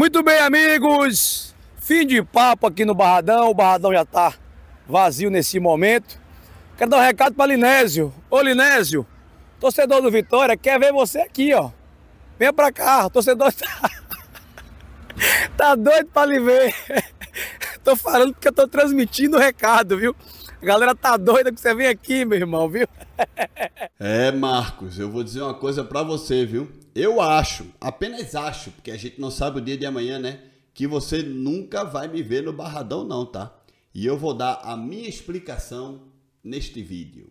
Muito bem, amigos. Fim de papo aqui no Barradão. O Barradão já está vazio nesse momento. Quero dar um recado para Linésio. Ô, Linésio, torcedor do Vitória, quer ver você aqui, ó. Venha para cá, o torcedor tá... tá doido para lhe ver. tô falando porque eu tô transmitindo o recado, viu? A galera tá doida que você vem aqui, meu irmão, viu? é, Marcos, eu vou dizer uma coisa para você, viu? Eu acho, apenas acho, porque a gente não sabe o dia de amanhã, né? Que você nunca vai me ver no Barradão, não, tá? E eu vou dar a minha explicação neste vídeo.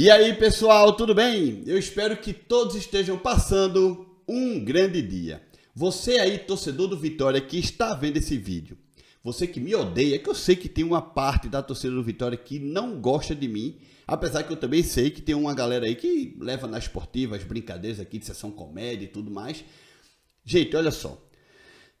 E aí, pessoal, tudo bem? Eu espero que todos estejam passando um grande dia. Você aí, torcedor do Vitória, que está vendo esse vídeo, você que me odeia, que eu sei que tem uma parte da torcida do Vitória que não gosta de mim, apesar que eu também sei que tem uma galera aí que leva nas as brincadeiras aqui de sessão comédia e tudo mais. Gente, olha só.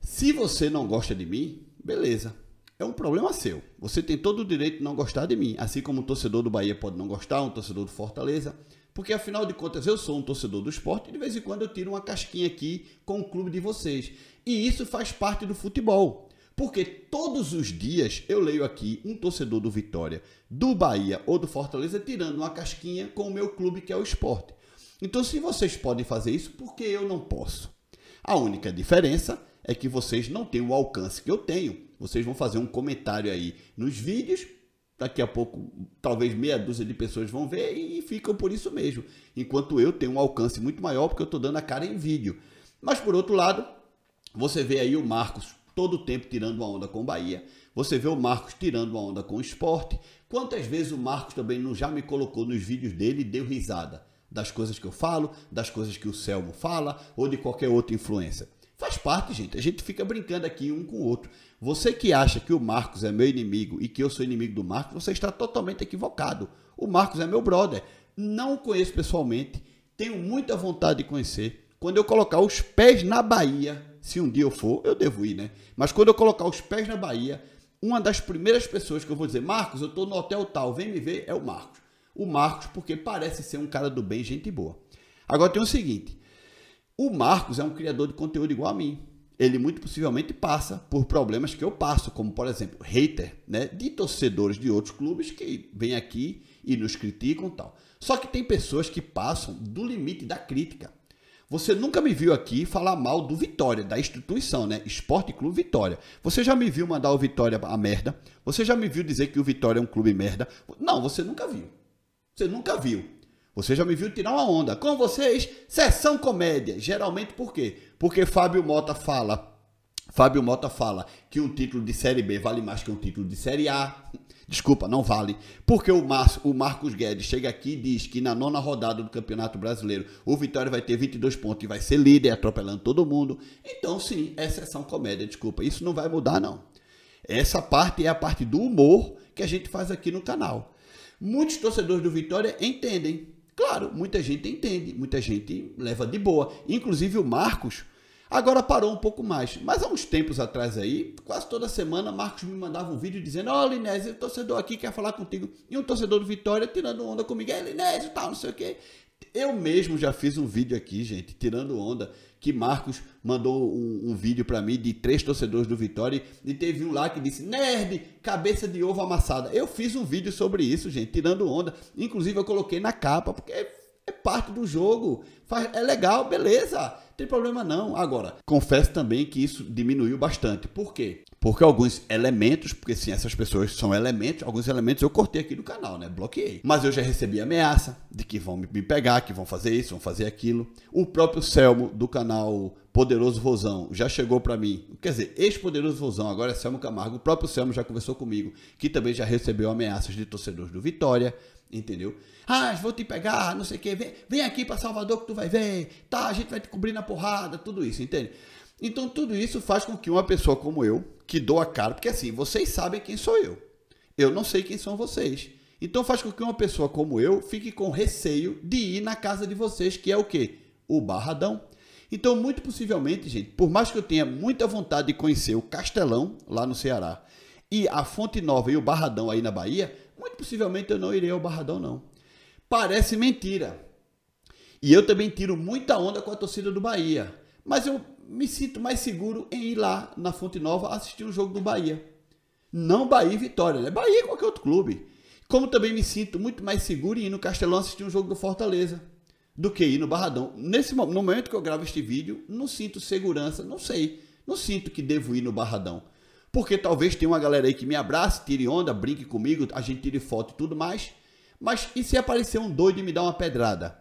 Se você não gosta de mim, beleza é um problema seu. Você tem todo o direito de não gostar de mim, assim como um torcedor do Bahia pode não gostar, um torcedor do Fortaleza, porque afinal de contas eu sou um torcedor do esporte e de vez em quando eu tiro uma casquinha aqui com o clube de vocês. E isso faz parte do futebol. Porque todos os dias eu leio aqui um torcedor do Vitória, do Bahia ou do Fortaleza tirando uma casquinha com o meu clube que é o esporte. Então, se vocês podem fazer isso, por que eu não posso? A única diferença é que vocês não têm o alcance que eu tenho vocês vão fazer um comentário aí nos vídeos. Daqui a pouco, talvez meia dúzia de pessoas vão ver e ficam por isso mesmo. Enquanto eu tenho um alcance muito maior porque eu estou dando a cara em vídeo. Mas por outro lado, você vê aí o Marcos todo o tempo tirando uma onda com o Bahia. Você vê o Marcos tirando uma onda com o esporte. Quantas vezes o Marcos também não já me colocou nos vídeos dele e deu risada das coisas que eu falo, das coisas que o Selmo fala ou de qualquer outra influência? Faz parte, gente. A gente fica brincando aqui um com o outro. Você que acha que o Marcos é meu inimigo e que eu sou inimigo do Marcos, você está totalmente equivocado. O Marcos é meu brother. Não conheço pessoalmente, tenho muita vontade de conhecer. Quando eu colocar os pés na Bahia, se um dia eu for, eu devo ir, né? Mas quando eu colocar os pés na Bahia, uma das primeiras pessoas que eu vou dizer, Marcos, eu estou no hotel tal, vem me ver, é o Marcos. O Marcos, porque parece ser um cara do bem, gente boa. Agora tem o seguinte: o Marcos é um criador de conteúdo igual a mim. Ele muito possivelmente passa por problemas que eu passo, como por exemplo, hater, né, de torcedores de outros clubes que vêm aqui e nos criticam tal. Só que tem pessoas que passam do limite da crítica. Você nunca me viu aqui falar mal do Vitória, da instituição, né? Esporte Clube Vitória. Você já me viu mandar o Vitória a merda? Você já me viu dizer que o Vitória é um clube merda? Não, você nunca viu. Você nunca viu. Você já me viu tirar uma onda. Com vocês, sessão comédia. Geralmente por quê? Porque Fábio Mota fala. Fábio Mota fala que um título de Série B vale mais que um título de Série A. Desculpa, não vale. Porque o, Mar o Marcos Guedes chega aqui e diz que na nona rodada do Campeonato Brasileiro o Vitória vai ter 22 pontos e vai ser líder, atropelando todo mundo. Então, sim, é sessão comédia, desculpa. Isso não vai mudar, não. Essa parte é a parte do humor que a gente faz aqui no canal. Muitos torcedores do Vitória entendem Claro, muita gente entende, muita gente leva de boa. Inclusive o Marcos agora parou um pouco mais. Mas há uns tempos atrás aí, quase toda semana, Marcos me mandava um vídeo dizendo: Ó, oh, Linésio, o torcedor aqui quer falar contigo. E um torcedor do Vitória tirando onda comigo: É, Linésio, tal, não sei o quê. Eu mesmo já fiz um vídeo aqui, gente, tirando onda, que Marcos mandou um, um vídeo para mim de três torcedores do Vitória e teve um lá que disse, nerd, cabeça de ovo amassada. Eu fiz um vídeo sobre isso, gente, tirando onda. Inclusive eu coloquei na capa, porque é parte do jogo, é legal, beleza tem problema não. Agora, confesso também que isso diminuiu bastante. Por quê? Porque alguns elementos, porque sim, essas pessoas são elementos, alguns elementos eu cortei aqui do canal, né? Bloqueei. Mas eu já recebi ameaça de que vão me pegar, que vão fazer isso, vão fazer aquilo. O próprio Selmo do canal Poderoso Vozão já chegou para mim, quer dizer, ex-Poderoso Vozão, agora é Selmo Camargo, o próprio Selmo já conversou comigo, que também já recebeu ameaças de torcedores do Vitória, entendeu? Ah, vou te pegar, não sei o que, vem, vem aqui para Salvador que tu vai ver, tá, a gente vai te cobrir na porrada, tudo isso, entende? Então tudo isso faz com que uma pessoa como eu, que dou a cara, porque assim, vocês sabem quem sou eu. Eu não sei quem são vocês. Então faz com que uma pessoa como eu fique com receio de ir na casa de vocês, que é o quê? O Barradão. Então, muito possivelmente, gente, por mais que eu tenha muita vontade de conhecer o Castelão, lá no Ceará, e a Fonte Nova e o Barradão aí na Bahia, muito possivelmente eu não irei ao Barradão, não. Parece mentira, e eu também tiro muita onda com a torcida do Bahia. Mas eu me sinto mais seguro em ir lá na Fonte Nova assistir o um jogo do Bahia. Não Bahia e Vitória, né? Bahia e qualquer outro clube. Como também me sinto muito mais seguro em ir no Castelão assistir um jogo do Fortaleza do que ir no Barradão. Nesse no momento que eu gravo este vídeo, não sinto segurança, não sei, não sinto que devo ir no Barradão. Porque talvez tenha uma galera aí que me abrace, tire onda, brinque comigo, a gente tire foto e tudo mais. Mas e se aparecer um doido e me dar uma pedrada?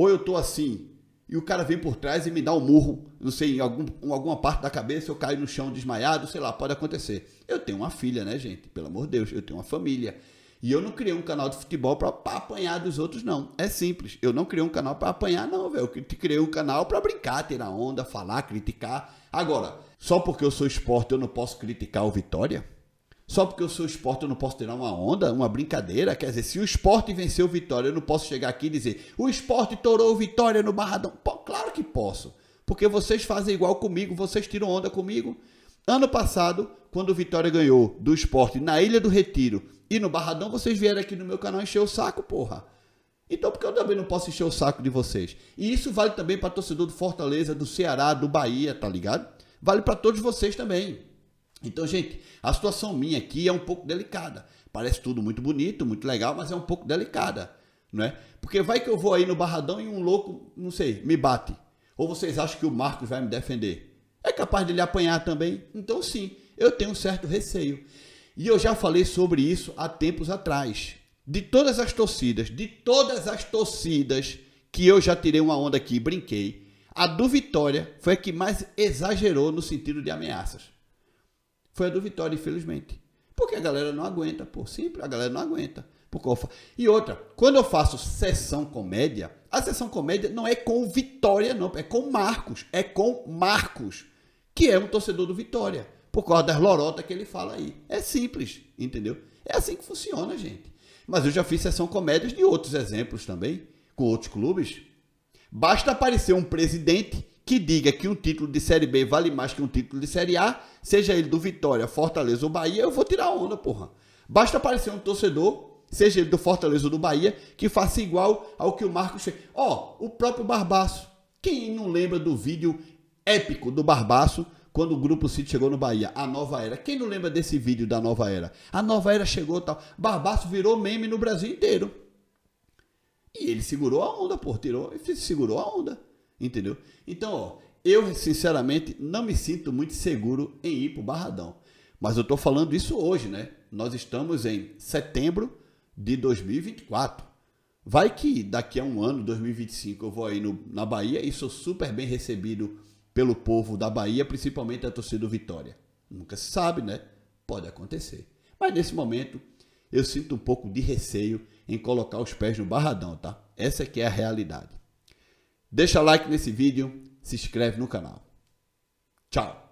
Ou eu tô assim, e o cara vem por trás e me dá um murro, não sei, em, algum, em alguma parte da cabeça, eu caio no chão desmaiado, sei lá, pode acontecer. Eu tenho uma filha, né, gente? Pelo amor de Deus, eu tenho uma família. E eu não criei um canal de futebol para apanhar dos outros, não. É simples. Eu não criei um canal para apanhar, não, velho. Eu criei um canal para brincar, ter a onda, falar, criticar. Agora, só porque eu sou esporte eu não posso criticar o Vitória? Só porque eu sou esporte, eu não posso tirar uma onda, uma brincadeira. Quer dizer, se o esporte venceu vitória, eu não posso chegar aqui e dizer o esporte torou vitória no Barradão. Pô, claro que posso. Porque vocês fazem igual comigo, vocês tiram onda comigo. Ano passado, quando o Vitória ganhou do esporte na Ilha do Retiro e no Barradão, vocês vieram aqui no meu canal encher o saco, porra. Então, porque eu também não posso encher o saco de vocês? E isso vale também para torcedor do Fortaleza, do Ceará, do Bahia, tá ligado? Vale para todos vocês também. Então, gente, a situação minha aqui é um pouco delicada. Parece tudo muito bonito, muito legal, mas é um pouco delicada, não é? Porque vai que eu vou aí no barradão e um louco, não sei, me bate. Ou vocês acham que o Marcos vai me defender? É capaz de lhe apanhar também? Então, sim, eu tenho um certo receio. E eu já falei sobre isso há tempos atrás. De todas as torcidas, de todas as torcidas que eu já tirei uma onda aqui e brinquei, a do Vitória foi a que mais exagerou no sentido de ameaças foi a do Vitória, infelizmente. Porque a galera não aguenta, pô. Simples, a galera não aguenta. Porque fa... E outra, quando eu faço sessão comédia, a sessão comédia não é com Vitória, não. É com Marcos. É com Marcos, que é um torcedor do Vitória. Por causa das lorotas que ele fala aí. É simples, entendeu? É assim que funciona, gente. Mas eu já fiz sessão comédia de outros exemplos também, com outros clubes. Basta aparecer um presidente que diga que um título de Série B vale mais que um título de Série A, seja ele do Vitória, Fortaleza ou Bahia, eu vou tirar onda, porra. Basta aparecer um torcedor, seja ele do Fortaleza ou do Bahia, que faça igual ao que o Marcos fez. Ó, oh, o próprio Barbaço. Quem não lembra do vídeo épico do Barbaço quando o Grupo City chegou no Bahia? A Nova Era. Quem não lembra desse vídeo da Nova Era? A Nova Era chegou tal. Barbaço virou meme no Brasil inteiro. E ele segurou a onda, pô. Tirou, segurou a onda. Entendeu? Então, ó, eu sinceramente não me sinto muito seguro em ir pro Barradão. Mas eu tô falando isso hoje, né? Nós estamos em setembro de 2024. Vai que daqui a um ano, 2025, eu vou aí no, na Bahia e sou super bem recebido pelo povo da Bahia, principalmente a torcida do Vitória. Nunca se sabe, né? Pode acontecer. Mas nesse momento, eu sinto um pouco de receio em colocar os pés no barradão, tá? Essa é que é a realidade. Deixa like nesse vídeo, se inscreve no canal. Tchau!